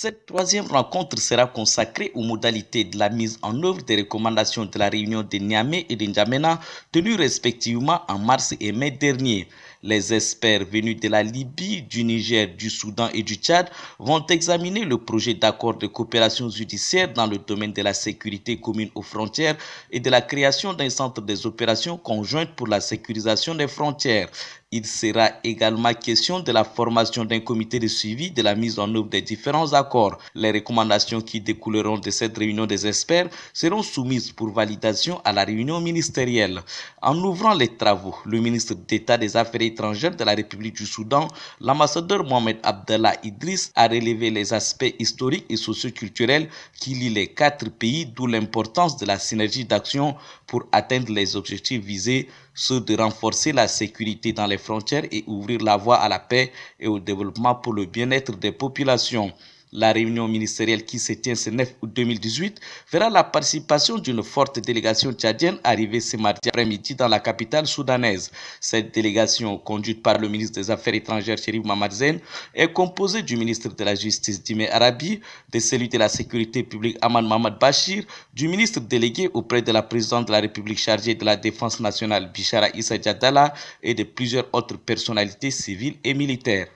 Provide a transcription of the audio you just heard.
Cette troisième rencontre sera consacrée aux modalités de la mise en œuvre des recommandations de la réunion de Niamey et de N'Djamena tenues respectivement en mars et mai dernier. Les experts venus de la Libye, du Niger, du Soudan et du Tchad vont examiner le projet d'accord de coopération judiciaire dans le domaine de la sécurité commune aux frontières et de la création d'un centre des opérations conjointes pour la sécurisation des frontières. Il sera également question de la formation d'un comité de suivi de la mise en œuvre des différents accords. Les recommandations qui découleront de cette réunion des experts seront soumises pour validation à la réunion ministérielle. En ouvrant les travaux, le ministre d'État des Affaires étrangère de la République du Soudan, l'ambassadeur Mohamed Abdallah Idriss a relevé les aspects historiques et socioculturels qui lient les quatre pays, d'où l'importance de la synergie d'action pour atteindre les objectifs visés, ceux de renforcer la sécurité dans les frontières et ouvrir la voie à la paix et au développement pour le bien-être des populations. La réunion ministérielle qui se tient ce 9 août 2018 verra la participation d'une forte délégation tchadienne arrivée ce mardi après-midi dans la capitale soudanaise. Cette délégation, conduite par le ministre des Affaires étrangères Chérif Mamadzen, est composée du ministre de la Justice Dime Arabi, de celui de la Sécurité publique Aman Mamad Bachir, du ministre délégué auprès de la présidente de la République chargée de la Défense nationale Bichara Issa Jadala et de plusieurs autres personnalités civiles et militaires.